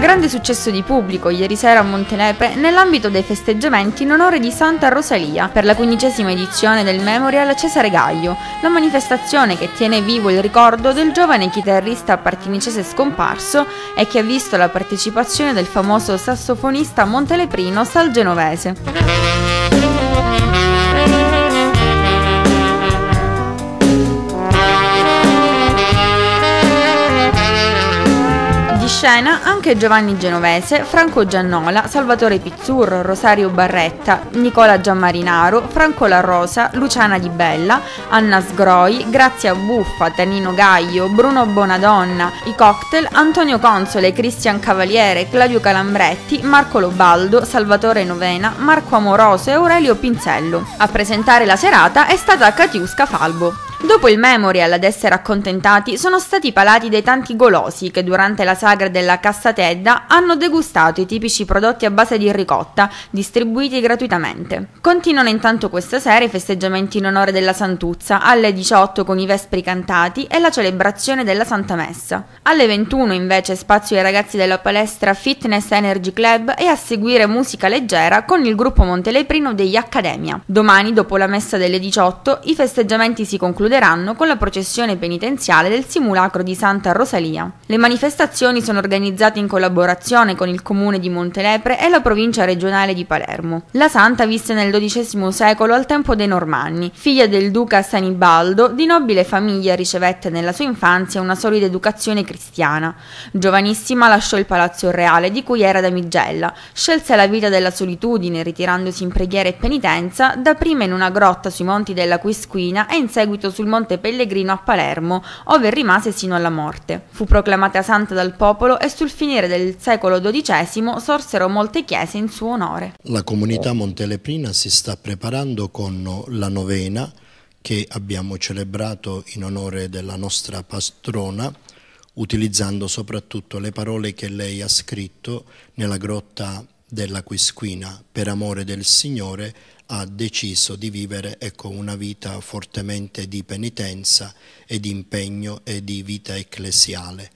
Grande successo di pubblico ieri sera a Montenepe nell'ambito dei festeggiamenti in onore di Santa Rosalia per la quindicesima edizione del Memorial Cesare Gaglio, la manifestazione che tiene vivo il ricordo del giovane chitarrista partinicese scomparso e che ha visto la partecipazione del famoso sassofonista monteleprino salgenovese. scena anche Giovanni Genovese, Franco Giannola, Salvatore Pizzurro, Rosario Barretta, Nicola Giammarinaro, Franco La Rosa, Luciana Di Bella, Anna Sgroi, Grazia Buffa, Tanino Gaio, Bruno Bonadonna, i cocktail Antonio Console, Cristian Cavaliere, Claudio Calambretti, Marco Lobaldo, Salvatore Novena, Marco Amoroso e Aurelio Pinzello. A presentare la serata è stata Catiusca Falbo. Dopo il memorial ad essere accontentati sono stati palati dei tanti golosi che durante la sagra della Cassa Tedda hanno degustato i tipici prodotti a base di ricotta, distribuiti gratuitamente. Continuano intanto questa sera i festeggiamenti in onore della Santuzza, alle 18 con i vespri cantati e la celebrazione della Santa Messa. Alle 21 invece spazio ai ragazzi della palestra Fitness Energy Club e a seguire musica leggera con il gruppo monteleprino degli Accademia. Domani, dopo la messa delle 18, i festeggiamenti si concluderanno concluderanno con la processione penitenziale del simulacro di Santa Rosalia. Le manifestazioni sono organizzate in collaborazione con il comune di Montelepre e la provincia regionale di Palermo. La santa visse nel XII secolo al tempo dei Normanni. Figlia del duca Sanibaldo, di nobile famiglia ricevette nella sua infanzia una solida educazione cristiana. Giovanissima lasciò il palazzo reale di cui era damigella, scelse la vita della solitudine ritirandosi in preghiera e penitenza, dapprima in una grotta sui monti della Quisquina e in seguito sul Monte Pellegrino a Palermo, ove rimase sino alla morte. Fu proclamata santa dal popolo e sul finire del secolo XII sorsero molte chiese in suo onore. La comunità monteleprina si sta preparando con la novena che abbiamo celebrato in onore della nostra pastrona, utilizzando soprattutto le parole che lei ha scritto nella grotta della Quisquina, per amore del Signore, ha deciso di vivere ecco, una vita fortemente di penitenza e di impegno e di vita ecclesiale.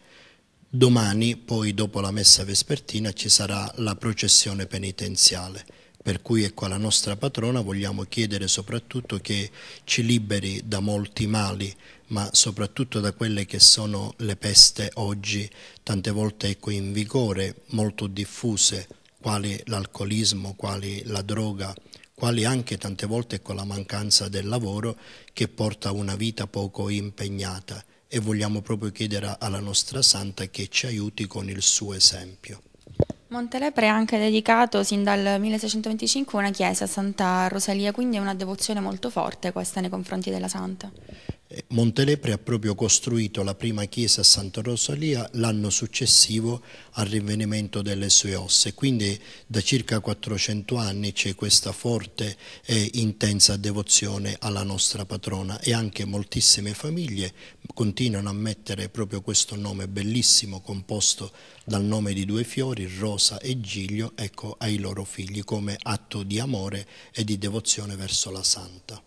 Domani, poi dopo la messa vespertina, ci sarà la processione penitenziale, per cui ecco la nostra patrona vogliamo chiedere soprattutto che ci liberi da molti mali, ma soprattutto da quelle che sono le peste oggi, tante volte ecco in vigore, molto diffuse, quali l'alcolismo, quali la droga, quali anche tante volte con la mancanza del lavoro che porta a una vita poco impegnata e vogliamo proprio chiedere alla nostra Santa che ci aiuti con il suo esempio. Montelepre è anche dedicato sin dal 1625 una chiesa a Santa Rosalia, quindi è una devozione molto forte questa nei confronti della Santa. Montelepre ha proprio costruito la prima chiesa a Santa Rosalia l'anno successivo al rinvenimento delle sue ossa, quindi da circa 400 anni c'è questa forte e intensa devozione alla nostra patrona e anche moltissime famiglie continuano a mettere proprio questo nome bellissimo composto dal nome di due fiori, Rosa e Giglio, ecco, ai loro figli come atto di amore e di devozione verso la Santa.